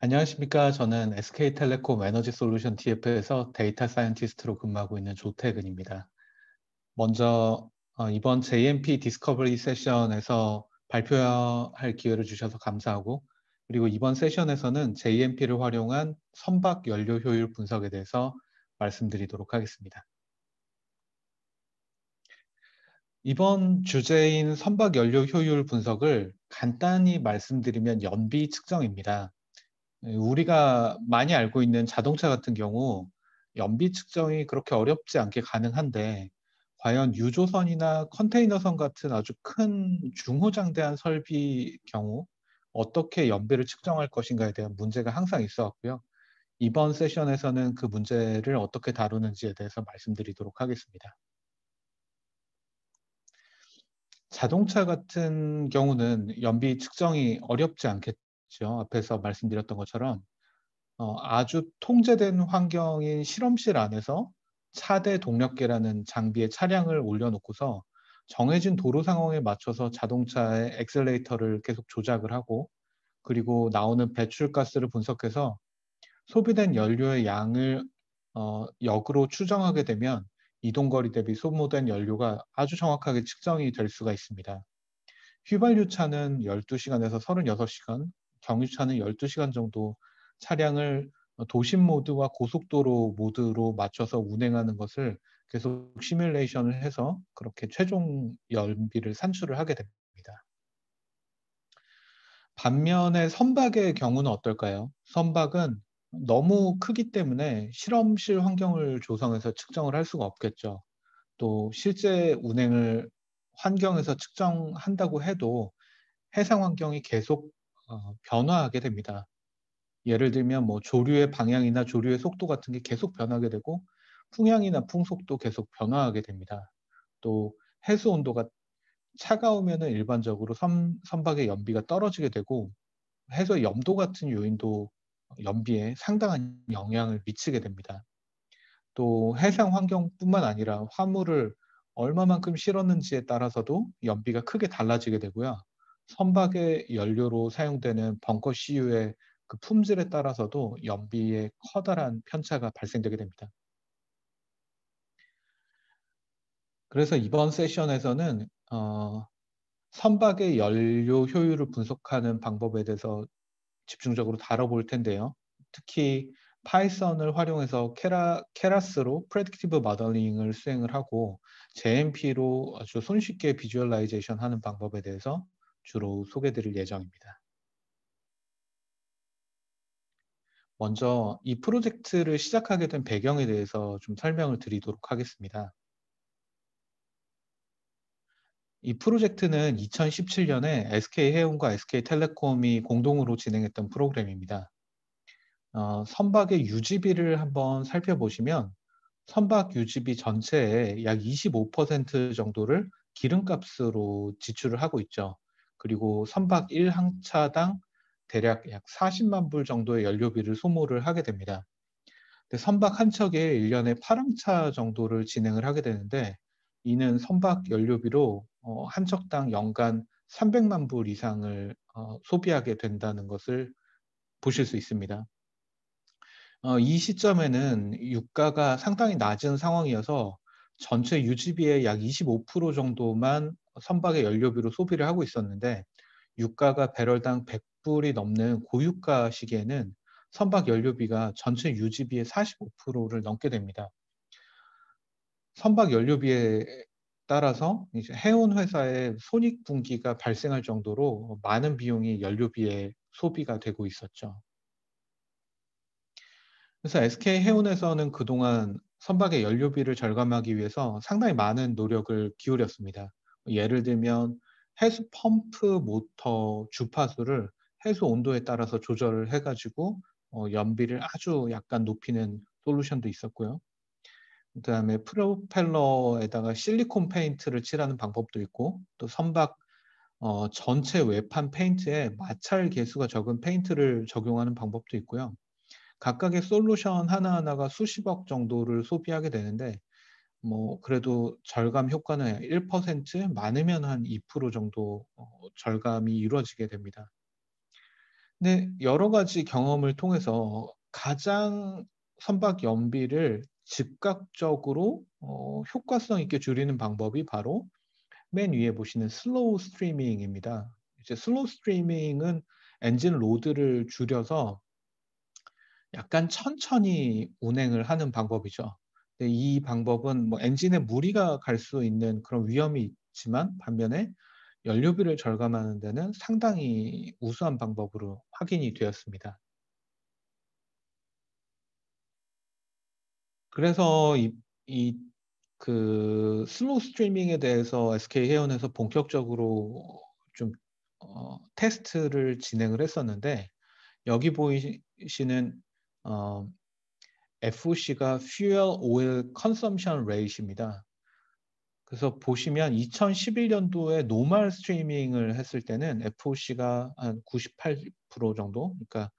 안녕하십니까. 저는 SK텔레콤 에너지 솔루션 TF에서 데이터 사이언티스트로 근무하고 있는 조태근입니다. 먼저 어, 이번 JMP 디스커버리 세션에서 발표할 기회를 주셔서 감사하고 그리고 이번 세션에서는 JMP를 활용한 선박 연료 효율 분석에 대해서 말씀드리도록 하겠습니다. 이번 주제인 선박 연료 효율 분석을 간단히 말씀드리면 연비 측정입니다. 예, 우리가 많이 알고 있는 자동차 같은 경우 연비 측정이 그렇게 어렵지 않게 가능한데 과연 유조선이나 컨테이너선 같은 아주 큰 중호장대한 설비 경우 어떻게 연비를 측정할 것인가에 대한 문제가 항상 있어 왔고요. 이번 세션에서는 그 문제를 어떻게 다루는지에 대해서 말씀드리도록 하겠습니다. 자동차 같은 경우는 연비 측정이 어렵지 않게 있죠. 앞에서 말씀드렸던 것처럼 어, 아주 통제된 환경인 실험실 안에서 차대 동력계라는 장비에 차량을 올려놓고서 정해진 도로 상황에 맞춰서 자동차의 엑셀레이터를 계속 조작을 하고 그리고 나오는 배출가스를 분석해서 소비된 연료의 양을 어, 역으로 추정하게 되면 이동거리 대비 소모된 연료가 아주 정확하게 측정이 될 수가 있습니다. 휘발유차는 12시간에서 36시간, 경유차는 12시간 정도 차량을 도심 모드와 고속도로 모드로 맞춰서 운행하는 것을 계속 시뮬레이션을 해서 그렇게 최종 연비를 산출을 하게 됩니다. 반면에 선박의 경우는 어떨까요? 선박은 너무 크기 때문에 실험실 환경을 조성해서 측정을 할 수가 없겠죠. 또 실제 운행을 환경에서 측정한다고 해도 해상 환경이 계속 어, 변화하게 됩니다. 예를 들면 뭐 조류의 방향이나 조류의 속도 같은 게 계속 변하게 되고 풍향이나 풍속도 계속 변화하게 됩니다. 또 해수 온도가 차가우면 일반적으로 선, 선박의 연비가 떨어지게 되고 해수의 염도 같은 요인도 연비에 상당한 영향을 미치게 됩니다. 또 해상 환경뿐만 아니라 화물을 얼마만큼 실었는지에 따라서도 연비가 크게 달라지게 되고요. 선박의 연료로 사용되는 벙커 CU의 그 품질에 따라서도 연비에 커다란 편차가 발생되게 됩니다. 그래서 이번 세션에서는 어, 선박의 연료 효율을 분석하는 방법에 대해서 집중적으로 다뤄볼 텐데요. 특히 파이썬을 활용해서 케라, 케라스로 프레딕티브 마더링을 수행을 하고 JMP로 아주 손쉽게 비주얼라이제이션 하는 방법에 대해서 주로 소개드릴 예정입니다. 먼저 이 프로젝트를 시작하게 된 배경에 대해서 좀 설명을 드리도록 하겠습니다. 이 프로젝트는 2017년에 SK해운과 SK텔레콤이 공동으로 진행했던 프로그램입니다. 어, 선박의 유지비를 한번 살펴보시면 선박 유지비 전체의 약 25% 정도를 기름값으로 지출을 하고 있죠. 그리고 선박 1항차당 대략 약 40만 불 정도의 연료비를 소모를 하게 됩니다. 선박 한 척에 1년에 8항차 정도를 진행을 하게 되는데 이는 선박 연료비로 어, 한 척당 연간 300만 불 이상을 어, 소비하게 된다는 것을 보실 수 있습니다. 어, 이 시점에는 유가가 상당히 낮은 상황이어서 전체 유지비의 약 25% 정도만 선박의 연료비로 소비를 하고 있었는데 유가가 배럴당 100불이 넘는 고유가 시기에는 선박 연료비가 전체 유지비의 45%를 넘게 됩니다. 선박 연료비에 따라서 해운 회사의 손익 분기가 발생할 정도로 많은 비용이 연료비에 소비가 되고 있었죠. 그래서 SK 해운에서는 그동안 선박의 연료비를 절감하기 위해서 상당히 많은 노력을 기울였습니다. 예를 들면 해수 펌프 모터 주파수를 해수 온도에 따라서 조절을 해가지고 어, 연비를 아주 약간 높이는 솔루션도 있었고요. 그 다음에 프로펠러에다가 실리콘 페인트를 칠하는 방법도 있고 또 선박 어, 전체 외판 페인트에 마찰 개수가 적은 페인트를 적용하는 방법도 있고요. 각각의 솔루션 하나하나가 수십억 정도를 소비하게 되는데 뭐 그래도 절감 효과는 1% 많으면 한 2% 정도 어, 절감이 이루어지게 됩니다. 근데 여러 가지 경험을 통해서 가장 선박 연비를 즉각적으로 어, 효과성 있게 줄이는 방법이 바로 맨 위에 보시는 슬로우 스트리밍입니다. 이제 슬로우 스트리밍은 엔진 로드를 줄여서 약간 천천히 운행을 하는 방법이죠. 네, 이 방법은 뭐 엔진에 무리가 갈 수 있는 그런 위험이 있지만 반면에 연료비를 절감하는 데는 상당히 우수한 방법으로 확인이 되었습니다. 그래서 이, 이그슬우 스트리밍에 대해서 SK 해운에서 본격적으로 좀 어, 테스트를 진행을 했었는데 여기 보이시는 어, FOC가 Fuel Oil Consumption Rate입니다. 그래서 보시면 2011년도에 노멀 스트리밍을 했을 때는 FOC가 한 98% 정도, 그러니까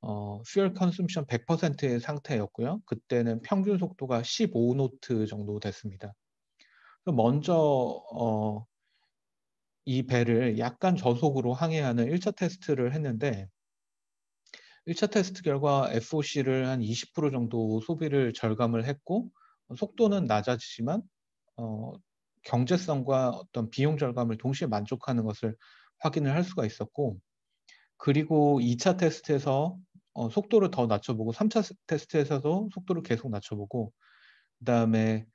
어, Fuel Consumption 100%의 상태였고요. 그때는 평균 속도가 15노트 정도 됐습니다. 먼저 어, 이 배를 약간 저속으로 항해하는 1차 테스트를 했는데 1차 테스트 결과 FOC를 한 20% 정도 소비를 절감을 했고 속도는 낮아지지만 어, 경제성과 어떤 비용 절감을 동시에 만족하는 것을 확인을 할 수가 있었고 그리고 2차 테스트에서 어, 속도를 더 낮춰보고 3차 테스트에서도 속도를 계속 낮춰보고 그다음에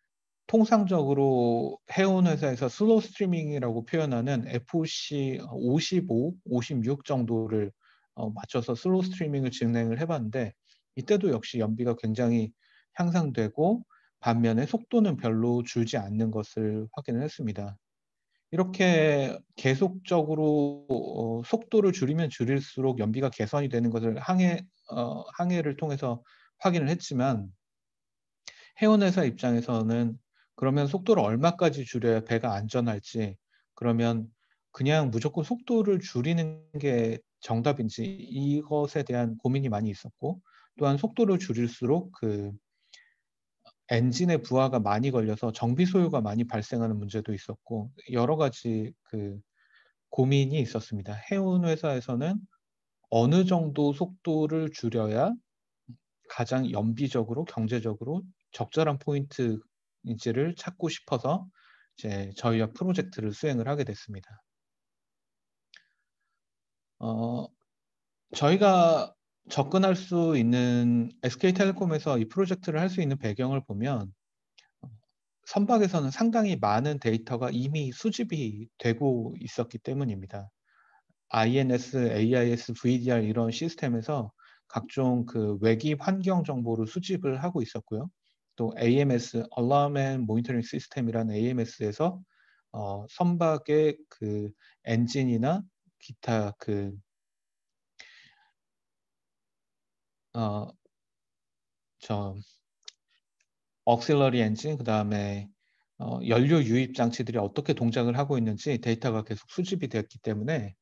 통상적으로 해운 회사에서 슬로우 스트리밍이라고 표현하는 FOC 55, 56 정도를 어, 맞춰서 슬로우 음. 스트리밍을 진행을 해봤는데 이때도 역시 연비가 굉장히 향상되고 반면에 속도는 별로 줄지 않는 것을 확인을 했습니다. 이렇게 음. 계속적으로 어, 속도를 줄이면 줄일수록 연비가 개선이 되는 것을 항해, 어, 항해를 통해서 확인을 했지만 해운회사 입장에서는 그러면 속도를 얼마까지 줄여야 배가 안전할지 그러면 그냥 무조건 속도를 줄이는 게 정답인지 이것에 대한 고민이 많이 있었고 또한 속도를 줄일수록 그 엔진의 부하가 많이 걸려서 정비 소요가 많이 발생하는 문제도 있었고 여러 가지 그 고민이 있었습니다. 해운 회사에서는 어느 정도 속도를 줄여야 가장 연비적으로 경제적으로 적절한 포인트인지를 찾고 싶어서 이제 저희와 프로젝트를 수행을 하게 됐습니다. 어, 저희가 접근할 수 있는 SK텔레콤에서 이 프로젝트를 할 수 있는 배경을 보면 선박에서는 상당히 많은 데이터가 이미 수집이 되고 있었기 때문입니다. INS, AIS, VDR 이런 시스템에서 각종 그 외기 환경 정보를 수집을 하고 있었고요. 또 AMS, Alarm and Monitoring System이라는 AMS에서 어, 선박의 그 엔진이나 기타 그 어, 저억셀러리 엔진 그다음에 어, 연료 유입 장치들이 어떻게 동작을 하고 있는지 데이터가 계속 수집이 되었기 때문에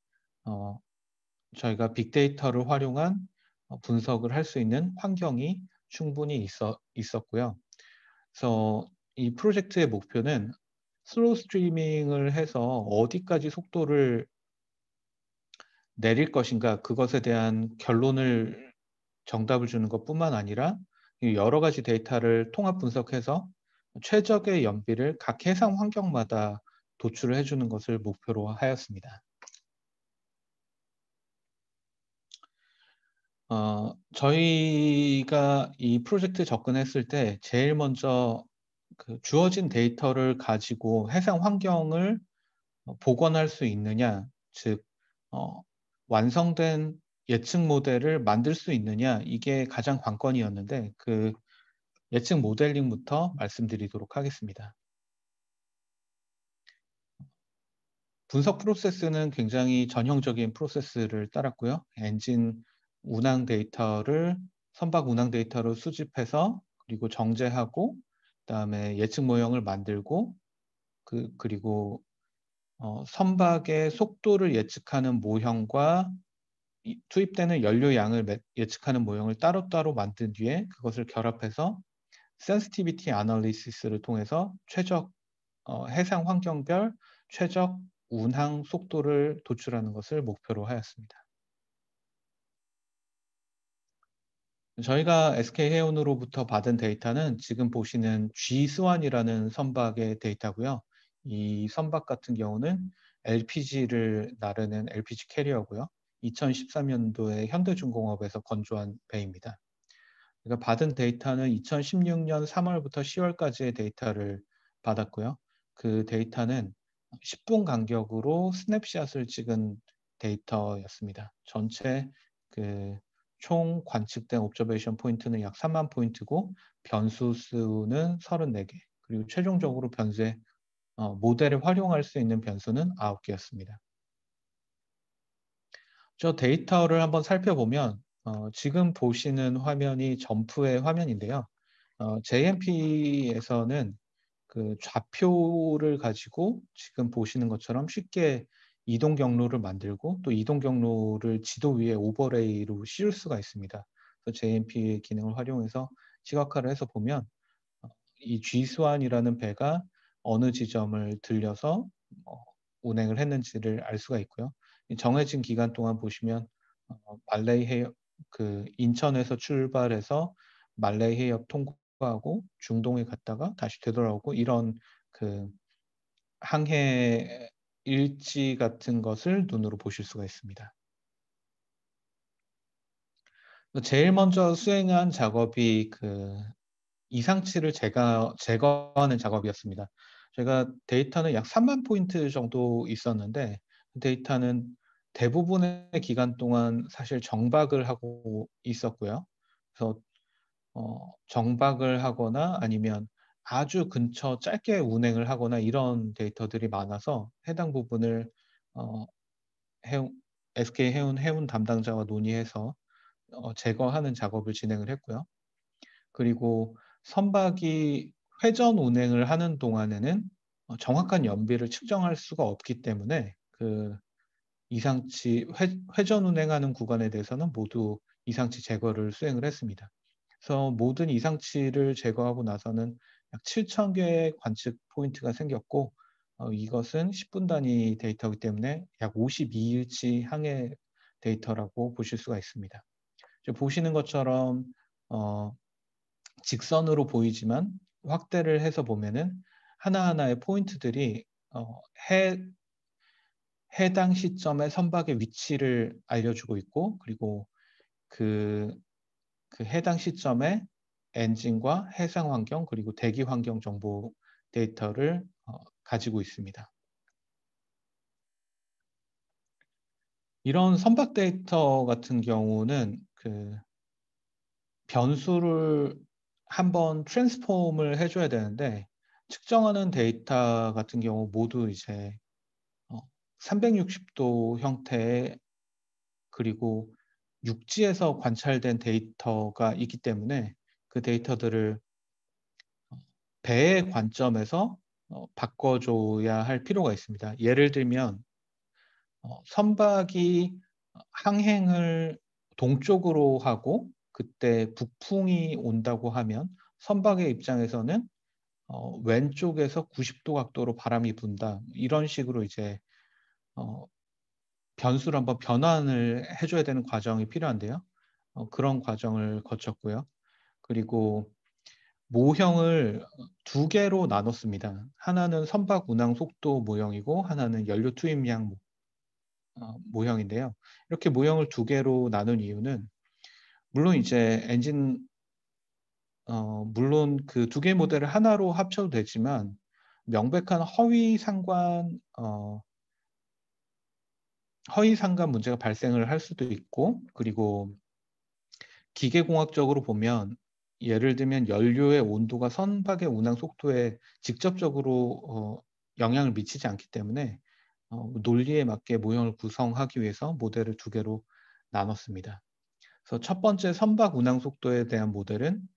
어, 저희가 빅데이터를 활용한 어, 분석을 할 수 있는 환경이 충분히 있어, 있었고요. 그래서 이 프로젝트의 목표는 슬로우 스트리밍을 해서 어디까지 속도를 내릴 것인가 그것에 대한 결론을 정답을 주는 것뿐만 아니라 여러 가지 데이터를 통합 분석해서 최적의 연비를 각 해상 환경마다 도출을 해주는 것을 목표로 하였습니다. 어, 저희가 이 프로젝트 접근했을 때 제일 먼저 그 주어진 데이터를 가지고 해상 환경을 복원할 수 있느냐, 즉 어, 완성된 예측 모델을 만들 수 있느냐 이게 가장 관건이었는데 그 예측 모델링부터 말씀드리도록 하겠습니다. 분석 프로세스는 굉장히 전형적인 프로세스를 따랐고요. 엔진 운항 데이터를 선박 운항 데이터로 수집해서 그리고 정제하고 그다음에 예측 모형을 만들고 그 그리고 어, 선박의 속도를 예측하는 모형과 투입되는 연료 양을 예측하는 모형을 따로따로 만든 뒤에 그것을 결합해서 센스티비티 아널리시스를 통해서 최적 어, 해상 환경별 최적 운항 속도를 도출하는 것을 목표로 하였습니다. 저희가 SK해운으로부터 받은 데이터는 지금 보시는 G 스완이라는 선박의 데이터고요. 이 선박 같은 경우는 LPG를 음. 나르는 LPG 캐리어고요. 2013년도에 현대중공업에서 건조한 배입니다. 그러니까 받은 데이터는 2016년 3월부터 10월까지의 데이터를 받았고요. 그 데이터는 10분 간격으로 스냅샷을 찍은 데이터였습니다. 전체 그 총 관측된 옵저베이션 포인트는 약 3만 포인트고 변수 수는 34개 그리고 최종적으로 변수의 어, 모델을 활용할 수 있는 변수는 9개였습니다. 저 데이터를 한번 살펴보면 어, 지금 보시는 화면이 점프의 화면인데요. 어, JMP에서는 그 좌표를 가지고 지금 보시는 것처럼 쉽게 이동 경로를 만들고 또 이동 경로를 지도 위에 오버레이로 씌울 수가 있습니다. 그래서 JMP의 기능을 활용해서 시각화를 해서 보면 어, 이 G 수완이라는 배가 어느 지점을 들려서 뭐 운행을 했는지를 알 수가 있고요. 정해진 기간 동안 보시면 어, 말레이 해협 그 인천에서 출발해서 말레이 해협 통과하고 중동에 갔다가 다시 되돌아오고 이런 그 항해 일지 같은 것을 눈으로 보실 수가 있습니다. 제일 먼저 수행한 작업이 그 이상치를 제거, 제거하는 작업이었습니다. 제가 데이터는 약 3만 포인트 정도 있었는데 그 데이터는 대부분의 기간 동안 사실 정박을 하고 있었고요. 그래서 어, 정박을 하거나 아니면 아주 근처 짧게 운행을 하거나 이런 데이터들이 많아서 해당 부분을 어, 해운, SK 해운 해운 담당자와 논의해서 어, 제거하는 작업을 진행을 했고요. 그리고 선박이 회전 운행을 하는 동안에는 어, 정확한 연비를 측정할 수가 없기 때문에 그 이상치 회, 전 운행하는 구간에 대해서는 모두 이상치 제거를 수행을 했습니다. 그래서 모든 이상치를 제거하고 나서는 약 7천 개의 관측 포인트가 생겼고 어, 이것은 10분 단위 데이터이기 때문에 약 52일치 항해 데이터라고 보실 수가 있습니다. 보시는 것처럼 어, 직선으로 보이지만 확대를 해서 보면은 하나하나의 포인트들이 어, 해, 해당 시점의 선박의 위치를 알려주고 있고 그리고 그, 그 해당 시점의 엔진과 해상 환경 그리고 대기 환경 정보 데이터를 어, 가지고 있습니다. 이런 선박 데이터 같은 경우는 그 변수를 한번 트랜스폼을 해줘야 되는데 측정하는 데이터 같은 경우 모두 이제 360도 어, 형태 그리고 육지에서 관찰된 데이터가 있기 때문에 그 데이터들을 어, 배의 관점에서 어, 바꿔줘야 할 필요가 있습니다. 예를 들면 선박이 항행을 동쪽으로 하고 그때 북풍이 온다고 하면 선박의 입장에서는 어, 왼쪽에서 90도 각도로 바람이 분다 이런 식으로 이제 어, 변수를 한번 변환을 해줘야 되는 과정이 필요한데요. 어, 그런 과정을 거쳤고요. 그리고 모형을 두 개로 나눴습니다. 하나는 선박 운항 속도 모형이고 하나는 연료 투입량 어, 모형인데요. 이렇게 모형을 두 개로 나눈 이유는 물론 이제 엔진 어, 물론 그 두개의 모델을 하나로 합쳐도 되지만 명백한 허위 상관 어, 허위 상관 문제가 발생을 할 수도 있고 그리고 기계공학적으로 보면 예를 들면 연료의 온도가 선박의 운항 속도에 직접적으로 어, 영향을 미치지 않기 때문에 어, 논리에 맞게 모형을 구성하기 위해서 모델을 두 개로 나눴습니다. 그래서 첫 번째 선박 운항 속도에 대한 모델은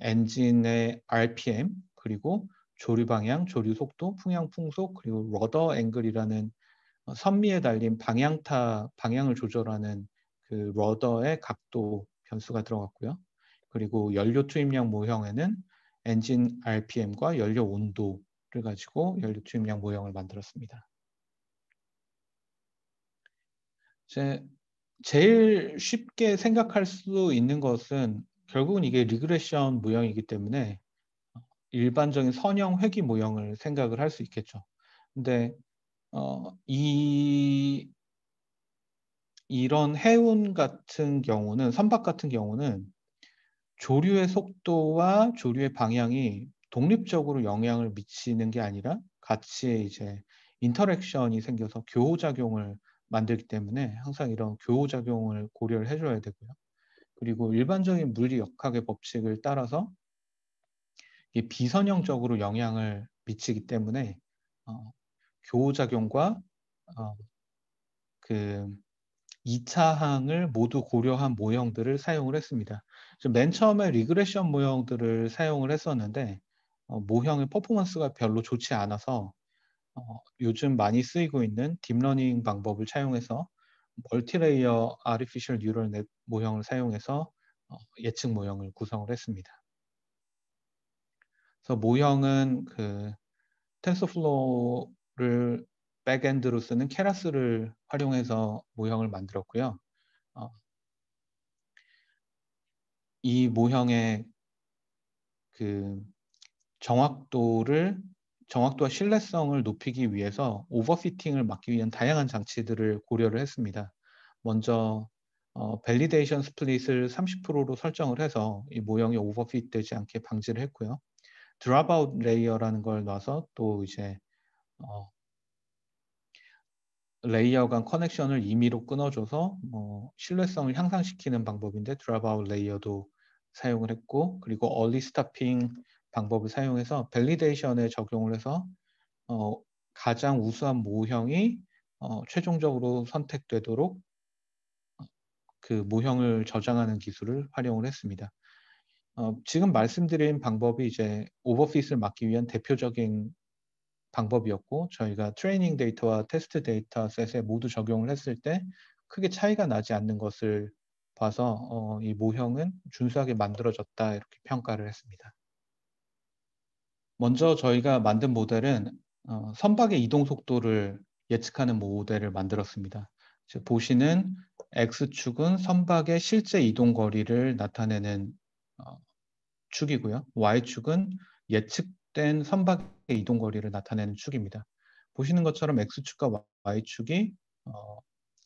엔진의 RPM 그리고 조류 방향, 조류 속도, 풍향 풍속 그리고 러더 앵글이라는 선미에 달린 방향타 방향을 조절하는 그 러더의 각도 변수가 들어갔고요. 그리고 연료 투입량 모형에는 엔진 RPM과 연료 온도를 가지고 연료 투입량 모형을 만들었습니다. 이제 제일 쉽게 생각할 수 있는 것은 결국은 이게 리그레션 모형이기 때문에 일반적인 선형 회귀 모형을 생각을 할 수 있겠죠. 근데 어, 이 이런 해운 같은 경우는 선박 같은 경우는 조류의 속도와 조류의 방향이 독립적으로 영향을 미치는 게 아니라 같이 이제 인터랙션이 생겨서 교호작용을 만들기 때문에 항상 이런 교호작용을 고려를 해줘야 되고요. 그리고 일반적인 물리 역학의 법칙을 따라서 비선형적으로 영향을 미치기 때문에 어, 교호작용과 어, 그 2차항을 모두 고려한 모형들을 사용을 했습니다. 맨 처음에 리그레션 모형들을 사용을 했었는데 어, 모형의 퍼포먼스가 별로 좋지 않아서 어, 요즘 많이 쓰이고 있는 딥러닝 방법을 차용해서 멀티레이어 아리피셜 뉴럴 넷 모형을 사용해서 어, 예측 모형을 구성을 했습니다. 그래서 모형은 그 텐서플로우를 백엔드로 쓰는 케라스를 활용해서 모형을 만들었고요. 어, 이 모형의 그 정확도를 정확도와 신뢰성을 높이기 위해서 오버피팅을 막기 위한 다양한 장치들을 고려를 했습니다. 먼저 어, 밸리데이션 스플릿을 30%로 설정을 해서 이 모형이 오버핏 되지 않게 방지를 했고요. 드랍아웃 레이어라는 걸 놔서 또 이제 어, 레이어 간 커넥션을 임의로 끊어줘서 뭐 신뢰성을 향상시키는 방법인데 드랍아웃 레이어도 사용을 했고 그리고 얼리 스타핑 방법을 사용해서 밸리데이션에 적용을 해서 어, 가장 우수한 모형이 어, 최종적으로 선택되도록 그 모형을 저장하는 기술을 활용을 했습니다. 어, 지금 말씀드린 방법이 이제 오버핏을 막기 위한 대표적인 방법이었고 저희가 트레이닝 데이터와 테스트 데이터셋에 모두 적용을 했을 때 크게 차이가 나지 않는 것을 봐서 어, 이 모형은 준수하게 만들어졌다 이렇게 평가를 했습니다. 먼저 저희가 만든 모델은 어, 선박의 이동 속도를 예측하는 모델을 만들었습니다. 보시는 X축은 선박의 실제 이동 거리를 나타내는 어, 축이고요. Y축은 예측된 선박의 이동 거리를 나타내는 축입니다. 보시는 것처럼 X축과 Y축이 어,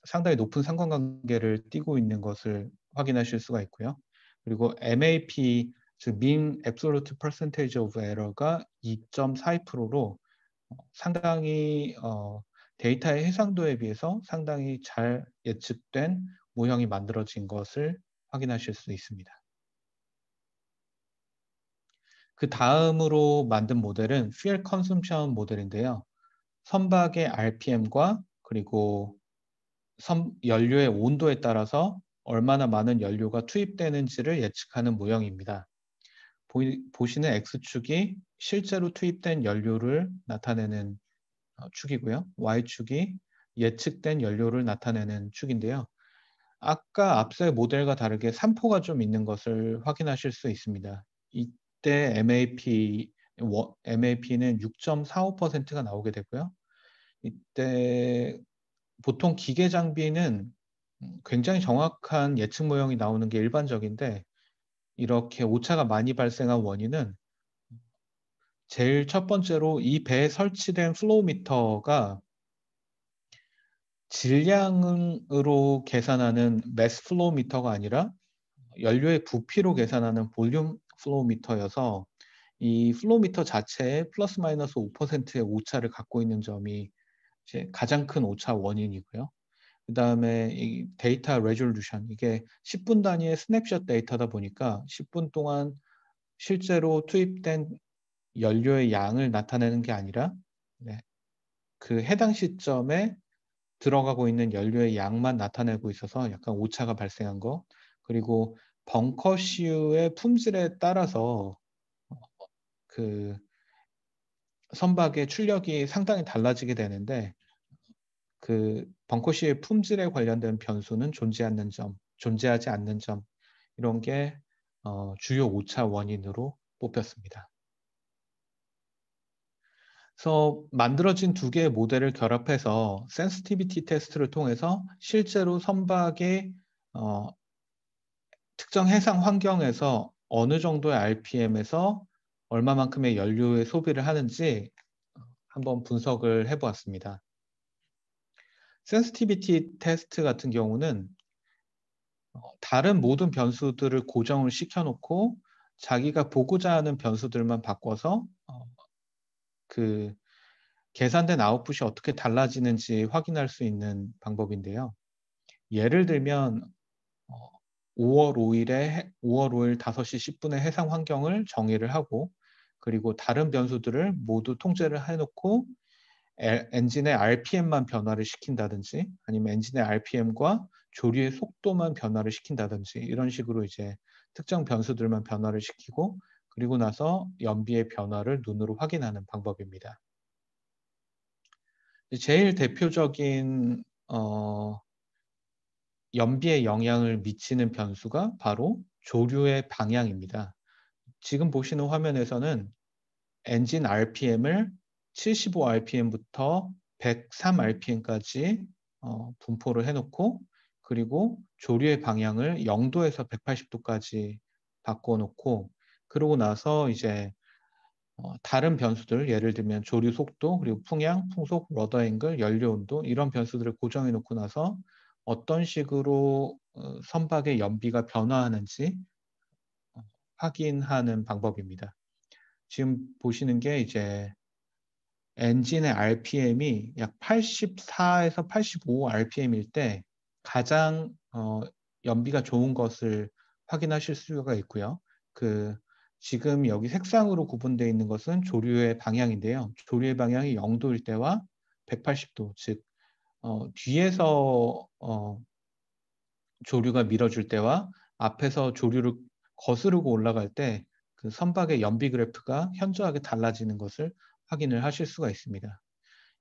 상당히 높은 상관관계를 띄고 있는 것을 확인하실 수가 있고요. 그리고 MAP 즉 mean absolute percentage of error가 2.42%로 어, 상당히 어, 데이터의 해상도에 비해서 상당히 잘 예측된 모형이 만들어진 것을 확인하실 수 있습니다. 그 다음으로 만든 모델은 fuel consumption 모델인데요. 선박의 RPM과 그리고 선, 연료의 온도에 따라서 얼마나 많은 연료가 투입되는지를 예측하는 모형입니다. 보시는 X축이 실제로 투입된 연료를 나타내는 어, 축이고요. Y축이 예측된 연료를 나타내는 축인데요. 아까 앞서의 모델과 다르게 산포가 좀 있는 것을 확인하실 수 있습니다. 이때 MAP, MAP는 6.45%가 나오게 되고요. 이때 보통 기계 장비는 음, 굉장히 정확한 예측 모형이 나오는 게 일반적인데 이렇게 오차가 많이 발생한 원인은 제일 첫 번째로 이 배에 설치된 플로우 미터가 질량으로 계산하는 매스 플로우 미터가 아니라 연료의 부피로 계산하는 볼륨 플로우 미터여서 이 플로우 미터 자체에 플러스 마이너스 5%의 오차를 갖고 있는 점이 이제 가장 큰 오차 원인이고요. 그 다음에 이 데이터 레졸루션 이게 10분 단위의 스냅샷 데이터다 보니까 10분 동안 실제로 투입된 연료의 양을 나타내는 게 아니라 네, 그 해당 시점에 들어가고 있는 연료의 양만 나타내고 있어서 약간 오차가 발생한 거 그리고 벙커 시유의 품질에 따라서 어, 그 선박의 출력이 상당히 달라지게 되는데 그 벙커시의 품질에 관련된 변수는 존재하는 점, 존재하지 않는 점 이런 게 어, 주요 오차 원인으로 뽑혔습니다. 그래서 만들어진 두 개의 모델을 결합해서 센스티비티 테스트를 통해서 실제로 선박의 어, 특정 해상 환경에서 어느 정도의 RPM에서 얼마만큼의 연료의 소비를 하는지 한번 분석을 해보았습니다. 센스티비티 테스트 같은 경우는 어, 다른 모든 변수들을 고정을 시켜놓고 자기가 보고자 하는 변수들만 바꿔서 어, 그 계산된 아웃풋이 어떻게 달라지는지 확인할 수 있는 방법인데요. 예를 들면 5월 어, 5일에 5월 5일 5시 10분에 해상 환경을 정의를 하고 그리고 다른 변수들을 모두 통제를 해놓고 엔진의 RPM만 변화를 시킨다든지 아니면 엔진의 RPM과 조류의 속도만 변화를 시킨다든지 이런 식으로 이제 특정 변수들만 변화를 시키고 그리고 나서 연비의 변화를 눈으로 확인하는 방법입니다. 제일 대표적인 어, 연비에 영향을 미치는 변수가 바로 조류의 방향입니다. 지금 보시는 화면에서는 엔진 RPM을 75rpm부터 103rpm까지 어, 분포를 해놓고 그리고 조류의 방향을 0도에서 180도까지 바꿔놓고 그러고 나서 이제 어, 다른 변수들 예를 들면 조류 속도 그리고 풍향, 풍속, 러더 앵글, 연료 온도 이런 변수들을 고정해 놓고 나서 어떤 식으로 어, 선박의 연비가 변화하는지 어, 확인하는 방법입니다. 지금 보시는 게 이제 엔진의 RPM이 약 84에서 85 RPM일 때 가장 어, 연비가 좋은 것을 확인하실 수가 있고요. 그 지금 여기 색상으로 구분되어 있는 것은 조류의 방향인데요. 조류의 방향이 0도일 때와 180도, 즉 어, 뒤에서 어, 조류가 밀어줄 때와 앞에서 조류를 거스르고 올라갈 때 그 선박의 연비 그래프가 현저하게 달라지는 것을 확인을 하실 수가 있습니다.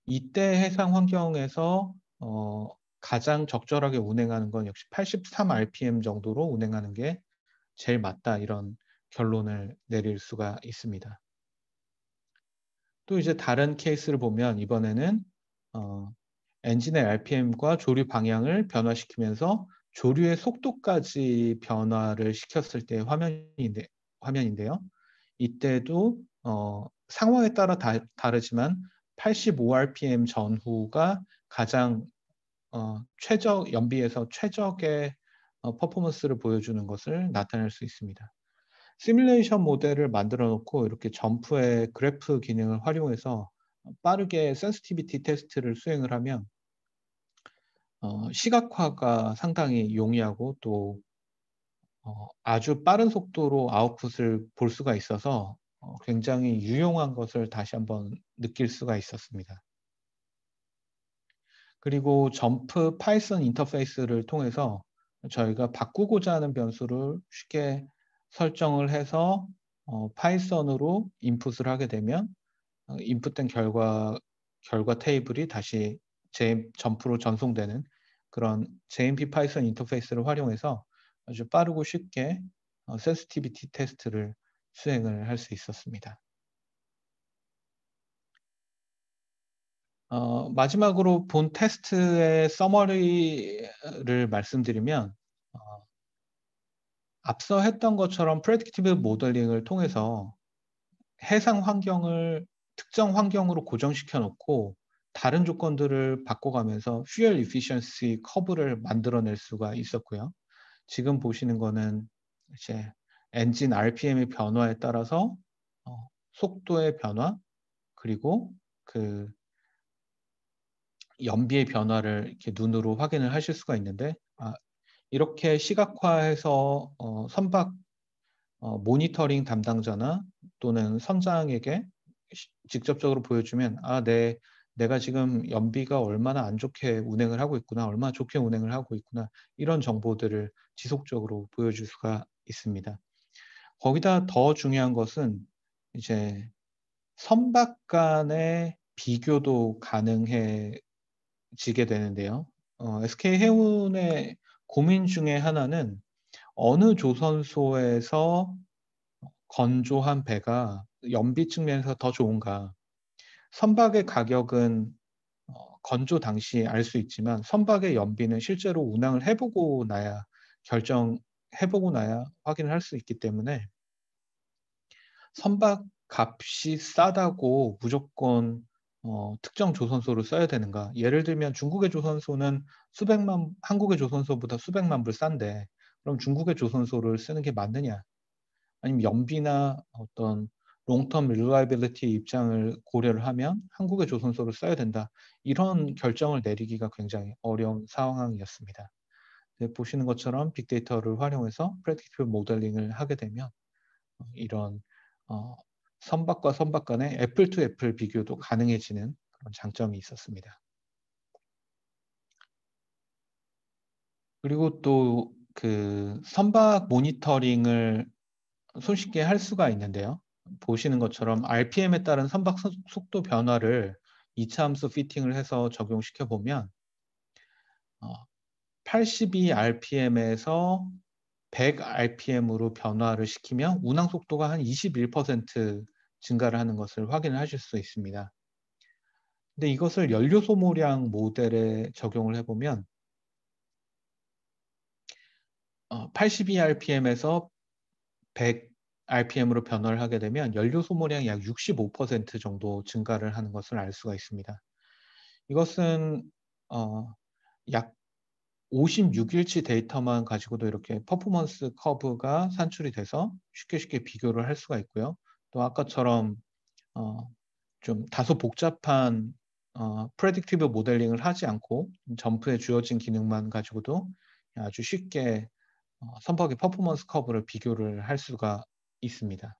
이때 해상 환경에서 어, 가장 적절하게 운행하는 건 역시 83rpm 정도로 운행하는 게 제일 맞다 이런 결론을 내릴 수가 있습니다. 또 이제 다른 케이스를 보면 이번에는 어, 엔진의 RPM과 조류 방향을 변화시키면서 조류의 속도까지 변화를 시켰을 때 화면인데, 화면인데요. 이때도 어, 상황에 따라 다, 르지만 85rpm 전후가 가장 어, 최적 연비에서 최적의 어, 퍼포먼스를 보여주는 것을 나타낼 수 있습니다. 시뮬레이션 모델을 만들어 놓고 이렇게 점프의 그래프 기능을 활용해서 빠르게 센스티비티 테스트를 수행을 하면 어, 시각화가 상당히 용이하고 또 어, 아주 빠른 속도로 아웃풋을 볼 수가 있어서 어, 굉장히 유용한 것을 다시 한번 느낄 수가 있었습니다. 그리고 점프 파이썬 인터페이스를 통해서 저희가 바꾸고자 하는 변수를 쉽게 설정을 해서 어, 파이썬으로 인풋을 하게 되면 어, 인풋된 결과 결과 테이블이 다시 점프로 전송되는 그런 JMP 파이썬 인터페이스를 활용해서 아주 빠르고 쉽게 센스티비티 테스트를 수행을 할 수 있었습니다. 어, 마지막으로 본 테스트의 서머리를 말씀드리면 어, 앞서 했던 것처럼 프레딕티브 모델링을 통해서 해상 환경을 특정 환경으로 고정시켜 놓고 다른 조건들을 바꿔가면서 퓨얼 이피션시 커브를 만들어낼 수가 있었고요. 지금 보시는 거는 이제 엔진 RPM의 변화에 따라서 어, 속도의 변화 그리고 그 연비의 변화를 이렇게 눈으로 확인을 하실 수가 있는데 아, 이렇게 시각화해서 어, 선박 어, 모니터링 담당자나 또는 선장에게 시, 직접적으로 보여주면 아, 내 네, 내가 지금 연비가 얼마나 안 좋게 운행을 하고 있구나, 얼마나 좋게 운행을 하고 있구나 이런 정보들을 지속적으로 보여줄 수가 있습니다. 거기다 더 중요한 것은 이제 선박 간의 비교도 가능해지게 되는데요. 어, SK 해운의 고민 중에 하나는 어느 조선소에서 건조한 배가 연비 측면에서 더 좋은가. 선박의 가격은 어, 건조 당시 알 수 있지만 선박의 연비는 실제로 운항을 해보고 나야 결정해보고 나야 확인을 할 수 있기 때문에 선박 값이 싸다고 무조건 어, 특정 조선소를 써야 되는가? 예를 들면 중국의 조선소는 수백만 한국의 조선소보다 수백만 불 싼데 그럼 중국의 조선소를 쓰는 게 맞느냐? 아니면 연비나 어떤 롱텀 릴라이빌리티 입장을 고려를 하면 한국의 조선소를 써야 된다. 이런 결정을 내리기가 굉장히 어려운 상황이었습니다. 네, 보시는 것처럼 빅데이터를 활용해서 프레딕티브 모델링을 하게 되면 어, 이런 어, 선박과 선박 간의 애플 투 애플 비교도 가능해지는 그런 장점이 있었습니다. 그리고 또 그 선박 모니터링을 손쉽게 할 수가 있는데요. 보시는 것처럼 RPM에 따른 선박 속도 변화를 2차 함수 피팅을 해서 적용시켜 보면 82 어, RPM에서 100rpm으로 변화를 시키면 운항 속도가 한 21% 증가를 하는 것을 확인하실 수 있습니다. 근데 이것을 연료 소모량 모델에 적용을 해보면 82rpm에서 어, 100rpm으로 변화를 하게 되면 연료 소모량 이약 65% 정도 증가를 하는 것을 알 수가 있습니다. 이것은 어, 약 56일치 데이터만 가지고도 이렇게 퍼포먼스 커브가 산출이 돼서 쉽게 쉽게 비교를 할 수가 있고요. 또 아까처럼 어, 좀 다소 복잡한 어, 프레딕티브 모델링을 하지 않고 점프에 주어진 기능만 가지고도 아주 쉽게 어, 선박의 퍼포먼스 커브를 비교를 할 수가 있습니다.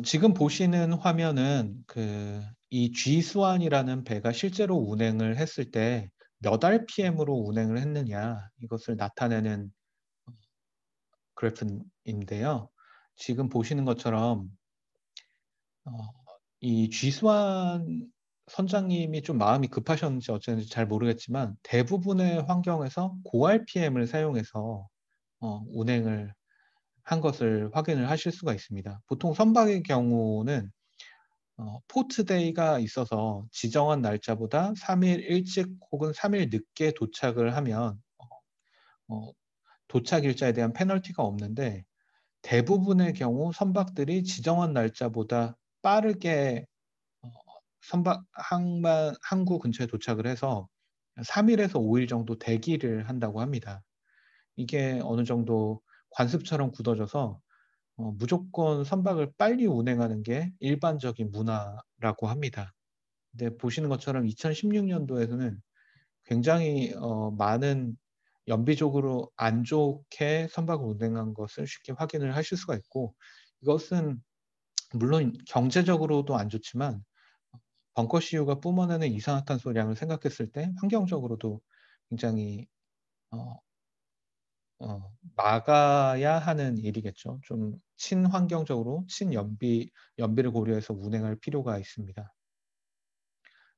어, 지금 보시는 화면은 그 이 G수완이라는 배가 실제로 운행을 했을 때 몇 RPM으로 운행을 했느냐 이것을 나타내는 그래프인데요. 지금 보시는 것처럼 어, 이 G수완 선장님이 좀 마음이 급하셨는지 어쨌는지 잘 모르겠지만 대부분의 환경에서 고 RPM을 사용해서 어, 운행을 한 것을 확인을 하실 수가 있습니다. 보통 선박의 경우는 어, 포트데이가 있어서 지정한 날짜보다 3일 일찍 혹은 3일 늦게 도착을 하면 어, 어, 도착 일자에 대한 페널티가 없는데 대부분의 경우 선박들이 지정한 날짜보다 빠르게 어, 선박 항만 항구 근처에 도착을 해서 3일에서 5일 정도 대기를 한다고 합니다. 이게 어느 정도 관습처럼 굳어져서 어, 무조건 선박을 빨리 운행하는 게 일반적인 문화라고 합니다. 근데 보시는 것처럼 2016년도에서는 굉장히 어, 많은 연비적으로 안 좋게 선박을 운행한 것을 쉽게 확인을 하실 수가 있고 이것은 물론 경제적으로도 안 좋지만 벙커 CU가 뿜어내는 이산화탄소량을 생각했을 때 환경적으로도 굉장히 어, 어, 막아야 하는 일이겠죠. 좀 친환경적으로 친연비 연비를 고려해서 운행할 필요가 있습니다.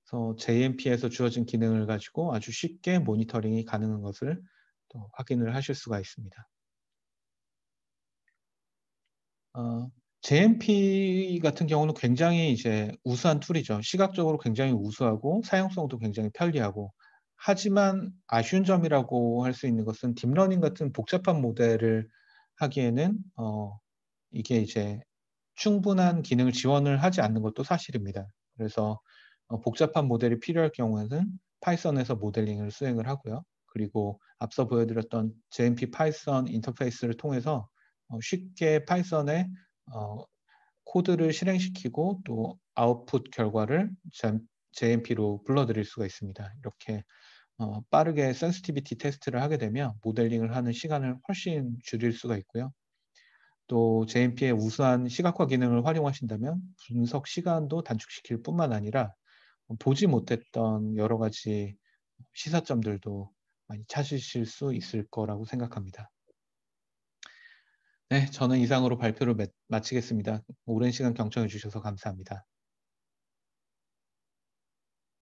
그래서 JMP에서 주어진 기능을 가지고 아주 쉽게 모니터링이 가능한 것을 또 확인을 하실 수가 있습니다. 어, JMP 같은 경우는 굉장히 이제 우수한 툴이죠. 시각적으로 굉장히 우수하고 사용성도 굉장히 편리하고 하지만 아쉬운 점이라고 할 수 있는 것은 딥러닝 같은 복잡한 모델을 하기에는 어, 이게 이제 충분한 기능을 지원을 하지 않는 것도 사실입니다. 그래서 어, 복잡한 모델이 필요할 경우에는 파이썬에서 모델링을 수행을 하고요. 그리고 앞서 보여드렸던 JMP 파이썬 인터페이스를 통해서 어, 쉽게 파이썬의 어, 코드를 실행시키고 또 아웃풋 결과를 JMP로 불러드릴 수가 있습니다. 이렇게 어, 빠르게 센스티비티 테스트를 하게 되면 모델링을 하는 시간을 훨씬 줄일 수가 있고요. 또 JMP의 우수한 시각화 기능을 활용하신다면 분석 시간도 단축시킬 뿐만 아니라 보지 못했던 여러 가지 시사점들도 많이 찾으실 수 있을 거라고 생각합니다. 네, 저는 이상으로 발표를 마치겠습니다. 오랜 시간 경청해 주셔서 감사합니다.